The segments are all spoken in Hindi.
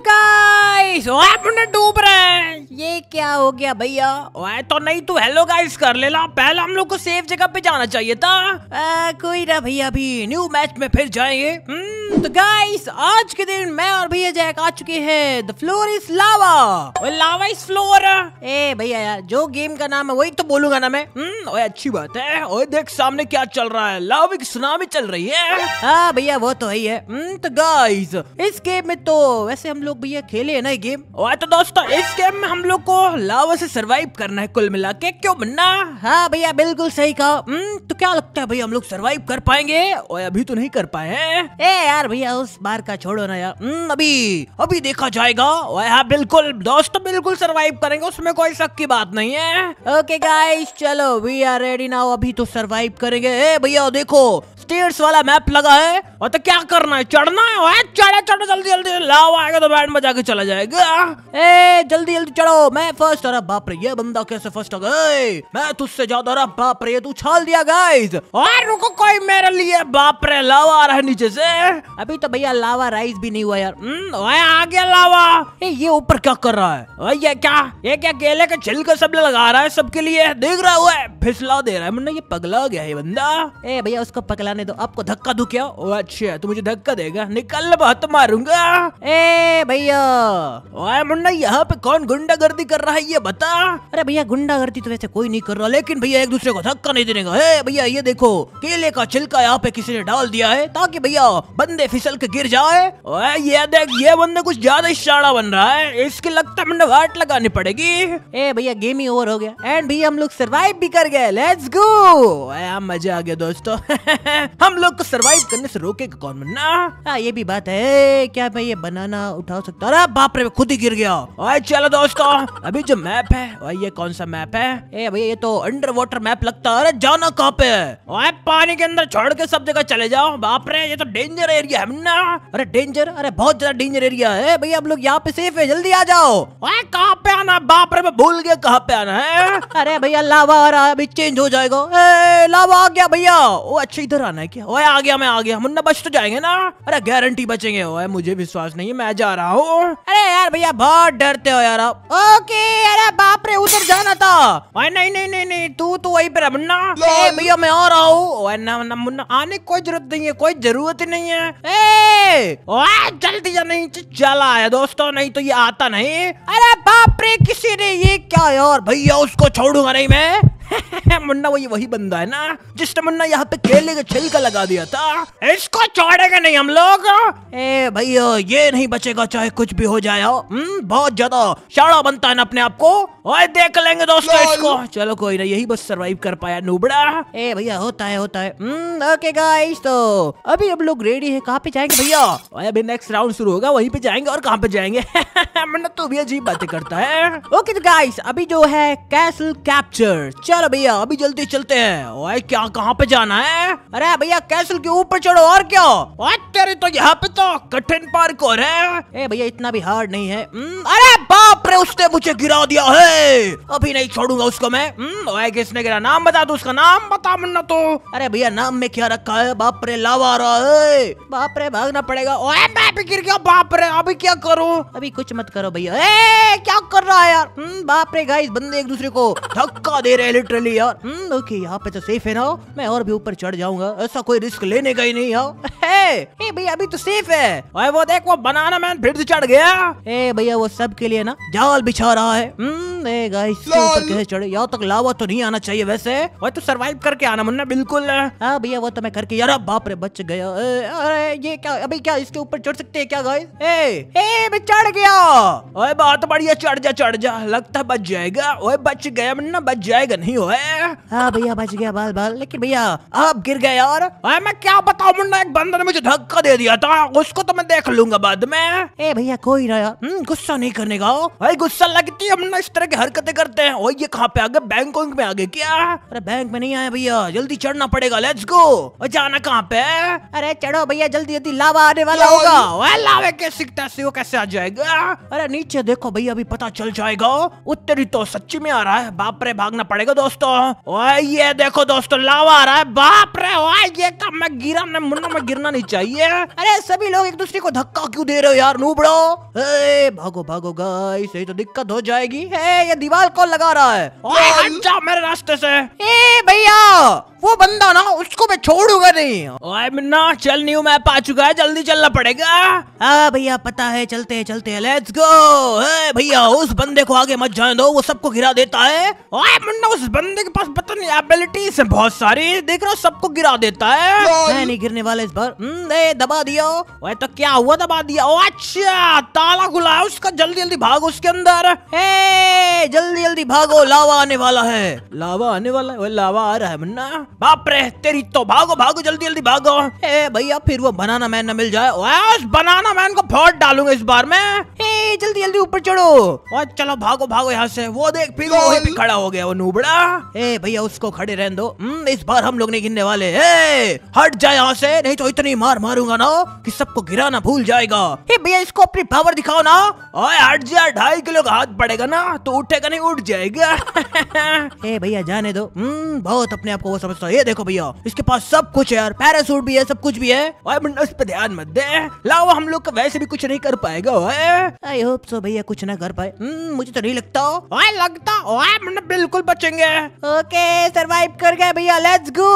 guys! What happened to Uber क्या हो गया भैया वह तो नहीं तू हेलो गाइस कर ले पहले हम लोग को सेफ जगह पे जाना चाहिए था आ, कोई ना भैया अभी न्यू मैच में फिर जाएंगे हम्म। तो गाइस आज के दिन मैं और भैया जैक आ चुके हैं the floor is lava lava is floor ए भैया यार जो गेम का नाम है वही तो बोलूंगा ना मैं हम्म, ओए अच्छी बात है ओए देख सामने क्या चल रहा है लावा की सुनामी चल रही है हाँ भैया वो तो ही है हम्म, तो गाइस इस गेम में तो वैसे हम लोग भैया खेले है ना ये गेम ओए तो दोस्तों इस गेम में हम लोग को लावा से सरवाइव करना है कुल मिला के क्यों बनना हाँ भैया बिल्कुल सही कहा हम्म, तो क्या लगता है भैया हम लोग सरवाइव कर पाएंगे और अभी तो नहीं कर पाए ए यार भैया उस बार का छोड़ो ना यार हम्म, अभी अभी देखा जाएगा हाँ बिल्कुल दोस्त बिल्कुल सरवाइव करेंगे उसमें कोई शक की बात नहीं है ओके गाइस चलो वी आर रेडी नाउ अभी तो सरवाइव करेंगे ए भैया देखो स्टेट्स वाला मैप लगा है और तो क्या करना है चढ़ना है ओए चढ़े चढ़ो जल्दी जल्दी लाओ आएगा तो बैंड बजा के चला जाएगा ए जल्दी जल्दी चढ़ो मैं फर्स्ट अरे बाप रे ये बंदा कैसे फर्स्ट आ गए मैं तुझसे ज्यादा अरे बाप रे तू छाल दिया गाइस और रुको कोई मेरे लिए बाप रे लावा आ रहा है नीचे से अभी तो भैया लावा राइज भी नहीं हुआ यार हम्म, ओए आ गया लावा ए ये ऊपर क्या कर रहा है ओए ये क्या ये क्या केले के छिलके सब लगा रहा है सबके लिए देख रहा हुआ फिसला दे रहा है मुन्ना ये पगला गया है बंदा ए भैया उसको पगला जाने दो आपको धक्का दू क्या अच्छा तू तो मुझे धक्का देगा निकल बहुत मारूंगा ए भैया ओए मुन्ना यहाँ पे कौन गुंडागर्दी कर रहा है ये बता अरे भैया गुंडागर्दी तो वैसे कोई नहीं कर रहा लेकिन भैया एक दूसरे को धक्का नहीं देने का भैया ये देखो केले का छिलका यहाँ पे किसी ने डाल दिया है ताकि भैया बंदे फिसल के गिर जाए ये देख ये बंदे कुछ ज्यादा शाड़ा बन रहा है इसके लगता है मुन्ना वाट लगानी पड़ेगी ए भैया गेम ही ओवर हो गया एंड भैया हम लोग सर्वाइव भी कर गए लेट्स गो हाँ, मजा आ गया दोस्तों हम लोग को सरवाइव करने से रोकेगा कौन ना आ, हाँ, ये भी बात है क्या मैं ये बनाना उठा सकता अरे बाप रे खुद ही गिर गया ओए चलो दोस्तों अभी जो मैप है ओए ये कौन सा मैप है ए भैया ये तो अंडर वाटर मैप लगता है अरे जाना कहाँ पे ओए पानी के अंदर छोड़ के सब जगह चले जाओ बाप रे ये तो डेंजर एरिया है ना अरे डेंजर अरे बहुत ज्यादा डेंजर एरिया है भैया आप लोग यहाँ पे सेफ है जल्दी आ जाओ ओए कहाँ पे आना बाप रे मैं भूल गया कहाँ पे आना है अरे भैया लावा आ रहा है अभी चेंज हो जाएगा ए, लावा आ गया भैया वो अच्छा इधर आना जाना है क्या ओए आ गया मैं आ गया मुन्ना बच तो जाएंगे ना अरे गारंटी बचेंगे ओए मुझे विश्वास नहीं है मैं जा रहा हूँ अरे यार भैया बहुत डरते हो यार आप ओके अरे बाप रे उधर जाना था ओए नहीं नहीं नहीं नहीं तू तो वही पर मुन्ना भैया मैं आ रहा हूँ मुन्ना आने की कोई जरूरत नहीं है कोई जरूरत ही नहीं है जल्दी या नहीं चला आया दोस्तों नहीं तो ये आता नहीं अरे बाप रे किसी ने ये क्या यार भैया उसको छोड़ूंगा नहीं मैं मुन्ना वही वही बंदा है ना जिसने मुन्ना यहाँ पे केले का छिलका लगा दिया था इसको छोड़ेगा नहीं हम लोग ए भैया ये नहीं बचेगा चाहे कुछ भी हो जाए हम्म, बहुत ज्यादा शाड़ा बनता है ना अपने आप को ओए देख लेंगे दोस्तों इसको चलो कोई ना यही बस सरवाइव कर पाया नुबड़ा ए भैया होता है होता है ओके हम्म, गाइस तो अभी हम लोग रेडी है कहाँ पे जाएंगे भैया अभी नेक्स्ट राउंड शुरू होगा वहीं पे जाएंगे और कहाँ पे जाएंगे मैंने तो भी अजीब बातें करता है ओके तो गाइस अभी जो है कैसल कैप्चर चलो भैया अभी जल्दी चलते हैं ओए क्या कहाँ पे जाना है अरे भैया कैसल के ऊपर चढ़ो और क्या और तेरे तो यहाँ पे तो कठिन पार्क और है भैया इतना भी हार्ड नहीं है हम्म, अरे बाप रे उसने मुझे गिरा दिया है अभी नहीं छोड़ूंगा उसको मैं ओए हम्म, किसने गिरा नाम बता दू उसका नाम बता मुन्ना तो अरे भैया नाम में क्या रखा है बाप रे लावा रहा है बाप रे भागना पड़ेगा ओए मैं गिर गया बाप रे अभी क्या करो अभी कुछ मत करो भैया क्या कर रहा है यार हम्म, बाप रे गाइस बंदे एक दूसरे को धक्का धक्का दे रहे हैं लिटरली यार ओके हम्म, यहाँ पे तो सेफ है ना मैं और भी ऊपर चढ़ जाऊंगा ऐसा कोई रिस्क लेने का ही नहीं यार ए भैया अभी तो सेफ है भाई वो देख वो बनाना मैन फिर से चढ़ गया ए भैया वो सब के लिए ना जाल बिछा रहा है हम्म, कैसे चढ़े यहाँ तक लावा तो नहीं आना चाहिए वैसे वह तो सरवाइव करके आना मुन्ना बिल्कुल हाँ भैया वो तो मैं करके यार बाप रे बच गया ए, अरे ये क्या अभी क्या इसके ऊपर चढ़ सकते हैं क्या गाइस ए ए मैं चढ़ गया बहुत बढ़िया चढ़ जा चढ़ जा लगता बच जाएगा बच गया मुन्ना बच जाएगा नहीं हो हाँ भैया बच गया बाल बाल लेकिन भैया आप गिर गए यार आ, मैं क्या बताऊ मुन्ना एक बंदर ने मुझे धक्का दे दिया था उसको तो मैं देख लूंगा बाद में ए भैया कोई ना यार हम्म, गुस्सा नहीं करने का भाई गुस्सा लगती है मुन्ना इस तरह की हरकतें करते हैं और ये कहाँ पे आगे गए बैंक में आगे क्या अरे बैंक में नहीं आया भैया जल्दी चढ़ना पड़ेगा लेट्स गो और जाना कहाँ पे अरे चढ़ो भैया जल्दी जल्दी लावा आने वाला होगा वह लावे कैसे कैसे से वो कैसे आ जाएगा अरे नीचे देखो भैया अभी पता चल जाएगा उत्तरी तो सच्ची में आ रहा है बाप रे बाप भागना पड़ेगा दोस्तों ये देखो दोस्तों लावा आ रहा है बाप रे ये कब मैं गिरा मैं मुन्ना में गिरना नहीं चाहिए अरे सभी लोग एक दूसरे को धक्का क्यों दे रहे हो यार नूबड़ो भागो भागो गाइस यही तो दिक्कत हो जाएगी ए, ये दीवार कौन लगा रहा है अच्छा मेरे रास्ते से भैया वो बंदा ना उसको मैं छोड़ूंगा नहीं ओए मुन्ना चल नहीं हूँ मैं पा चुका है जल्दी चलना पड़ेगा हाँ भैया पता है चलते हैं चलते हैं लेट्स गो है भैया उस बंदे को आगे मत जाने दो वो सबको गिरा देता है ओए मुन्ना उस बंदे के पास पता नहीं एबिलिटीज है बहुत सारी देख रहा सबको गिरा देता है मैं नहीं गिरने वाले इस बार हम्म, दबा दिया वह तो क्या हुआ दबा दिया अच्छा ताला खुला उसका जल्दी जल्दी भागो उसके अंदर जल्दी जल्दी भागो लावा आने वाला है लावा आने वाला है लावा आ रहा है मुन्ना बाप रे तेरी तो भागो भागो जल्दी जल्दी भागो भैया फिर वो बनाना मैन न मिल जाए उस बनाना मैन को फोड़ डालूंगा इस बार में जल्दी जल्दी ऊपर चढ़ो और चलो भागो भागो यहाँ से वो देख फिर वो भी खड़ा हो गया वो नूबड़ा ए भैया उसको खड़े रहने दो हम्म, इस बार हम लोग नहीं गिरने वाले ए, हट जाए यहाँ से नहीं तो इतनी मार मारूंगा ना कि सबको गिराना भूल जाएगा भैया इसको अपनी पावर दिखाओ ना ओए हट जाए ढाई किलो का हाथ पड़ेगा ना तो उठेगा नहीं उठ जाएगा ए भैया जाने दो हम्म, बहुत अपने आप को वो समझता ये देखो भैया इसके पास सब कुछ है यार पैरासूट भी है सब कुछ भी है उस पर ध्यान मत दे लाओ हम लोग वैसे भी कुछ नहीं कर पाएगा आई होप सो तो भैया कुछ ना कर पाए हम्म, मुझे तो नहीं लगता ओए लगता ओए मैंने बिल्कुल बचेंगे ओके सरवाइव कर गए भैया लेट्स गो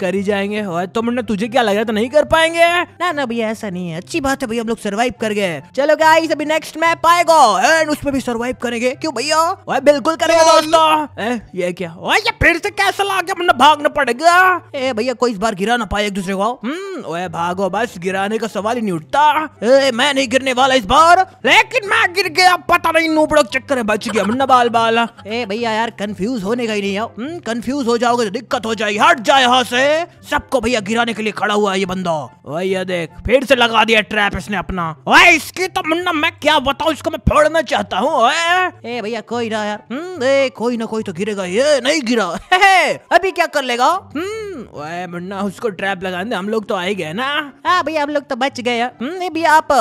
कर ही जाएंगे ओए तो मैंने तुझे क्या लग रहा था तो नहीं कर पाएंगे ना ना भैया ऐसा नहीं है अच्छी बात है भैया हम लोग सरवाइव कर गए चलो गाइस अभी नेक्स्ट मैप आएगा एंड उसमें भी सरवाइव करेंगे क्यों भैया ओए बिल्कुल करेंगे दोस्तों ये क्या ओए ये फिर से कैसे ला गया मैंने भागना पड़ेगा ए भैया कोई इस बार गिरा ना पाए एक दूसरे को हम्म ओए भागो बस गिराने का सवाल ही नहीं उठता ए मैं नहीं गिरने वाला इस बार लेकिन मैं गिर गया पता नहीं नूबड़ो चक्कर बच गया मुन्ना बाल बाल ए भैया यार कंफ्यूज होने का ही नहीं है कंफ्यूज हम्म, हो जाओगे तो दिक्कत हो जाएगी हट जाए यहाँ से सबको भैया गिराने के लिए खड़ा हुआ है ये बंदा भैया देख फिर से लगा दिया ट्रैप इसने अपना इसकी तो मुन्ना मैं क्या बताऊँ इसको मैं फोड़ना चाहता हूँ भैया कोई ना यार हम्म, कोई ना कोई तो गिरेगा ये नहीं गिरा अभी क्या कर लेगा हम्म ओए मुन्ना उसको ट्रैप लगा दे हम लोग तो आए गए ना हाँ भैया हम लोग तो बच गए हम्म, नहीं भैया आप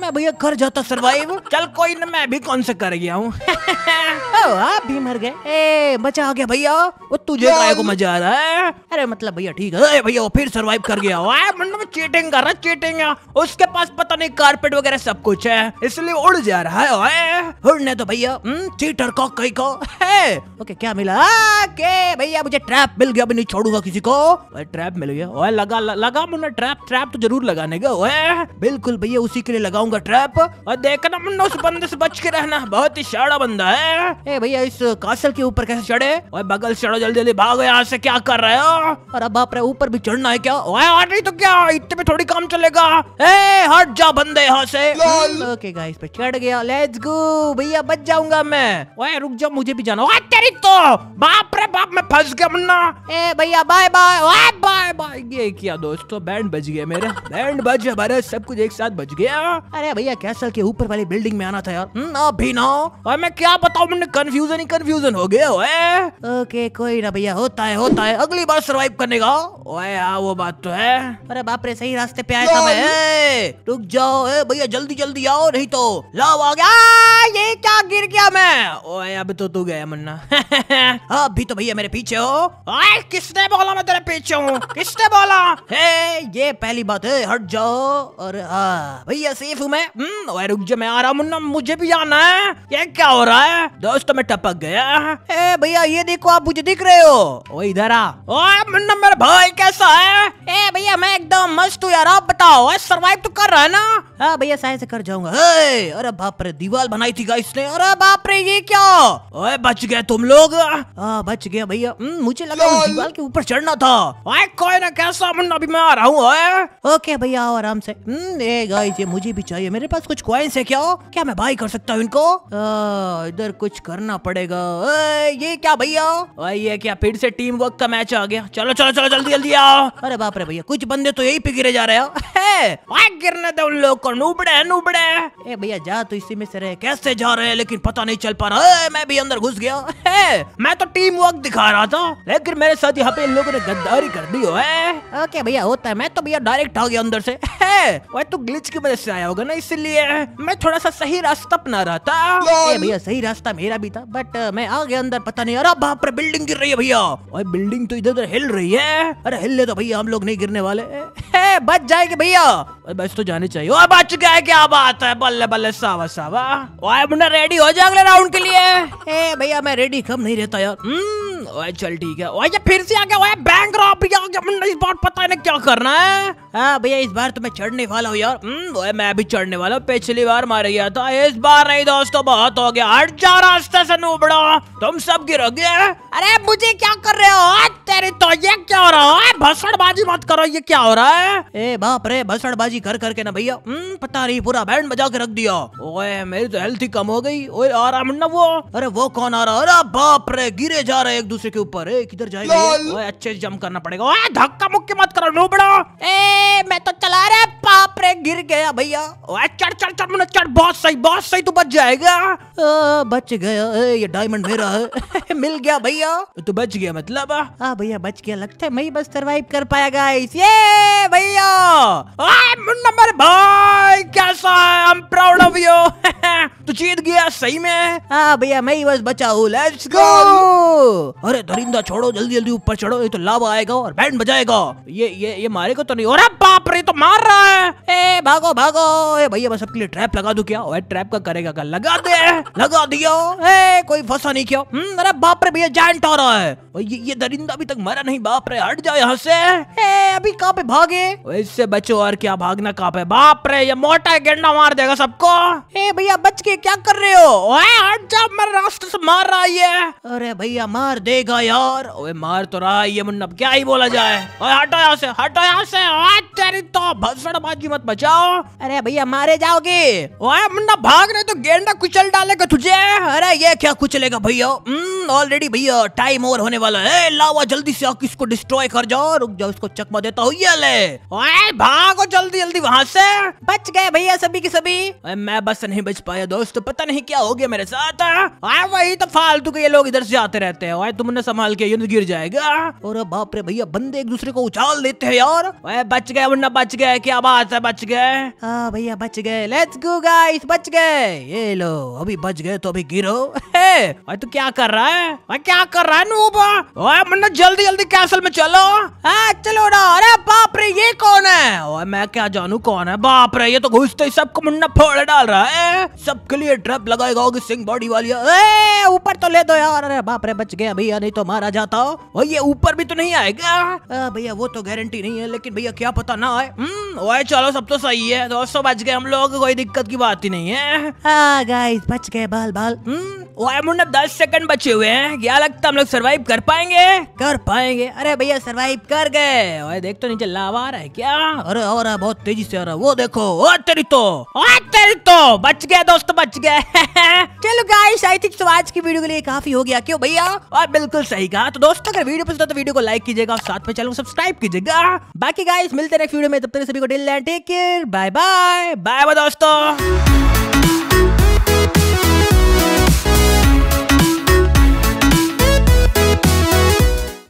मैं भैया घर जाता सर्वाइव चल कोई ना मैं भी कौन सा कर गया हूँ आप भी मर गए बचा गया भैया वो तुझे तो को मजा आ रहा है अरे मतलब भैया ठीक है भैया वो फिर सरवाइव कर गया मुन्ना में चीटिंग कर रहा चीटिंग उसके पास पता नहीं कारपेट वगैरह सब कुछ है इसलिए उड़ जा रहा है उड़ने तो भैया चीटर हम्म, को कई को ओके क्या मिला के भैया मुझे ट्रैप मिल गया नहीं छोड़ूंगा किसी को ट्रैप मिल गया ओए लगा लगा मुन्ना ट्रैप ट्रैप तो जरूर लगाने का ओए बिल्कुल भैया उसी के लिए लगाऊंगा ट्रैप और देखना मुन्ना उस बंदे से बच के रहना बहुत ही शाड़ा बंदा है भैया इस कासल के ऊपर कैसे चढ़े और बगल चढ़ो जल्दी जल्दी भागो यहाँ से क्या कर रहे हो और अब आप ऊपर भी चढ़ना है क्या ओए आ रही तो क्या इतने में थोड़ी काम चलेगा ए हट जा बंदे यहाँ से ओके गाइस पे चढ़ गया लेट्स गो भैया बच जाऊंगा मैं ओए रुक जा मुझे भी जाना ओए तेरी तो बाप रे बाप मैं फंस गया मुन्ना ए भैया bye bye bye bye bye ये किया दोस्तों बैंड बज गया मेरा बैंड बज हमारे सब कुछ एक साथ बज गया अरे भैया कैसल के ऊपर वाली बिल्डिंग में आना था यार ना हम्म, भी ना और मैं क्या बताऊ मैंने कंफ्यूजन ही कंफ्यूजन हो गया ओए ओके कोई ना भैया होता है होता है अगली बार सरवाइव करने का ओए हाँ वो बात तो है अरे बाप रे सही रास्ते पे आया था मैं रुक जाओ भैया जल्दी जल्दी आओ नहीं तो लाव आ गया ये क्या गिर गया मैं ओए अब तो तू गया मुन्ना भी तो भैया मेरे पीछे हो किसने बोला मैं तेरे पीछे हूँ किसने बोला हे ये पहली बात है हट जाओ और हाँ, भैया सेफ हूँ मैं हम्म, ओए रुक जा मैं आ रहा हूँ मुन्ना मुझे भी आना है ये क्या हो रहा है दोस्त मैं टपक गया ए भैया ये देखो आप मुझे दिख रहे हो वो इधर आ मुन्ना मेरा भाई कैसा है भैया मैं एकदम मस्त हूँ यार आप बताओ सर्वाइव तो कर रहा है ना हाँ भैया साइंस से कर जाऊंगा अरे बाप रे दीवार बनाई थी ने अरे बाप रे ये क्या ओए बच गए तुम लोग आ, हाँ, बच गया भैया हम्म, मुझे लगा दीवार के ऊपर चढ़ना था ओए कोई ना कैसा मन अभी मैं आ रहा हूँ ओके भैया आओ आराम से हम्म, ए गाइस ये मुझे भी चाहिए मेरे पास कुछ कॉइन्स है क्या क्या मैं बाई कर सकता हूँ इनको इधर कुछ करना पड़ेगा ये क्या भैया ये क्या फिर से टीम वर्क का मैच आ गया चलो चलो चलो जल्दी जल्दी आओ अरे बाप रे भैया कुछ बंदे तो यही पे गिरे जा रहे हो गिरने दो उन लोग कर नुबड़े नुबड़े ए भैया जा तो इसी में से रहे कैसे जा रहे हैं लेकिन पता नहीं चल पा रहा मैं भी अंदर घुस गया मैं तो टीम वर्क दिखा रहा था लेकिन मेरे साथ यहाँ पे इन लोगों ने गद्दारी कर दी हो है ओके भैया होता है मैं तो भैया डायरेक्ट आ गया अंदर से है वह तो ग्लिच की वजह से आया होगा ना इसलिए मैं थोड़ा सा सही रास्ता अपना रहा था भैया सही रास्ता मेरा भी था बट मैं आ गया अंदर पता नहीं अरे बाप रे बिल्डिंग गिर रही है भैया और बिल्डिंग तो इधर उधर हिल रही है अरे ले तो भैया हम लोग नहीं गिरने वाले बच जाएंगे भैया बस तो जाने चाहिए ओ बच गए क्या बात है बल्ले बल्ले सावा सावा रेडी हो जा अगले राउंड के लिए भैया मैं रेडी कब नहीं रहता यार हम्म। ओए चल ठीक है ओए ये फिर से आ गया ओए बैंक रॉबरी इस बार पता नहीं क्या करना है हाँ भैया इस बार तो मैं चढ़ने वाला हूँ यार हम्म, ओए मैं भी चढ़ने वाला हूँ पिछली बार मार गया था इस बार नहीं दोस्तों बहुत हो गया हट जा रास्ते से नूबड़ा तुम सब गए अरे मुझे क्या कर रहे हो तेरी तो ये क्या हो रहा है भसड़बाजी मत करो ये क्या हो रहा है ए बाप रे भसड़बाजी कर करके ना भैया हम्म, पता नहीं पूरा बैंड बजा के रख दिया ओए मेरी तो हेल्थ ही कम हो गई ओए आ रहा मुन्ना वो अरे वो कौन आ रहा अरे बाप रे गिरे जा रहे एक दूसरे दूसरे के ऊपर किधर जाएगा अच्छे से जम करना पड़ेगा ओए धक्का मुक्के मत करो नूबड़ो ए मैं तो चला रहा पाप रे गिर गया भैया ओए चढ़ चढ़ चढ़ मुन्ना चढ़ बहुत सही बहुत सही तू बच जाएगा आ, बच गया ए, ये डायमंड मेरा है मिल गया भैया तो बच गया मतलब हाँ भैया बच गया लगता है मैं बस सरवाइव कर पाया गाइस ये भैया मुन्ना मेरे भाई कैसा है I am proud of you तू जीत गया सही में हाँ भैया मैं ही बस बचा हूँ लेट्स गो अरे दरिंदा छोड़ो जल्दी जल्दी ऊपर चढ़ो ये तो लाभ आएगा और बैंड बजाएगा ये ये ये मारे को तो नहीं अरे बाप रे तो मार रहा है ए भागो भागो ए भैया मैं सबके लिए ट्रैप लगा दू क्या ओए ट्रैप का करेगा क्या लगा दे लगा दिया ए कोई फंसा नहीं क्या हम्म, अरे बाप रे भैया जाइंट आ रहा है ये ये दरिंदा अभी तक मरा नहीं बाप रे हट जाओ यहाँ से ए अभी कहाँ पे भागे इससे बचो और क्या भागना कहाँ पे बाप रे ये मोटा गेंडा मार देगा सबको ए भैया बच के क्या कर रहे हो हट जाओ मेरे रास्ते से मार रहा है अरे भैया मार दे मरेगा यार ओए मार तो रहा ये मुन्ना क्या ही बोला जाए ओए हटो यहाँ से हटो यहाँ से तेरी तो भसड़बाजी मत बचाओ अरे भैया मारे जाओगे ओए मुन्ना भाग रहे तो गेंडा कुचल डालेगा तुझे अरे ये क्या कुचलेगा भैया ऑलरेडी हम्म, भैया टाइम ओवर होने वाला है लावा जल्दी से आके इसको डिस्ट्रॉय कर जाओ रुक जाओ इसको चकमा देता हूँ ये ले भागो जल्दी जल्दी वहाँ से बच गए भैया सभी के सभी मैं बस नहीं बच पाया दोस्त पता नहीं क्या हो गया मेरे साथ वही तो फालतू के ये लोग इधर से आते रहते हैं तुमने संभाल के यूनिट गिर जाएगा और बाप रे भैया बंदे एक दूसरे को उछाल देते हैं यार बच गए वरना बच गए क्या बात है बच गए हाँ भैया बच गए लेट्स गो गाइस बच गए ये लो अभी बच गए तो अभी गिरो भाई तू क्या कर रहा है भाई क्या कर रहा है नूब मुन्ना जल्दी जल्दी कैसल में चलो हाँ चलो ना अरे बाप रे ये कौन है ओए मैं क्या जानू कौन है बाप रे ये तो घुसते ही सबको मुन्ना फोड़ डाल रहा है सबके लिए ट्रैप लगाएगा सिंह बॉडी वाली ऊपर तो ले दो यार अरे बाप रे बच गए अभी दिया नहीं तो मारा जाता भैया ऊपर भी तो नहीं आएगा भैया वो तो गारंटी नहीं है लेकिन भैया क्या पता ना आए हम्म, ओए चलो सब तो सही है दोस्तों बच गए हम लोग कोई दिक्कत की बात ही नहीं है हाँ, बच गए बाल बाल हम्म, मुंडा दस सेकंड बचे हुए हैं क्या लगता हम लोग सरवाइव कर पाएंगे कर पाएंगे अरे भैया सरवाइव कर गए ओए देख तो नीचे लावा आ रहा है क्या अरे आ रहा है बहुत तेजी से आ रहा है वो देखो ओ तेरी तो ओ तेरी तो बच गए दोस्त बच गए चलो गाइस आई थिंक तो आज की वीडियो के लिए काफी हो गया क्यों भैया और बिल्कुल सही कहा तो दोस्तों अगर वीडियो पसंद तो वीडियो को लाइक कीजिएगा और साथ में चैनल को सब्सक्राइब कीजिएगा बाकी गाइस मिलते नेक्स्ट वीडियो में तब तक सभी को डिल take care bye bye bye bye दोस्तों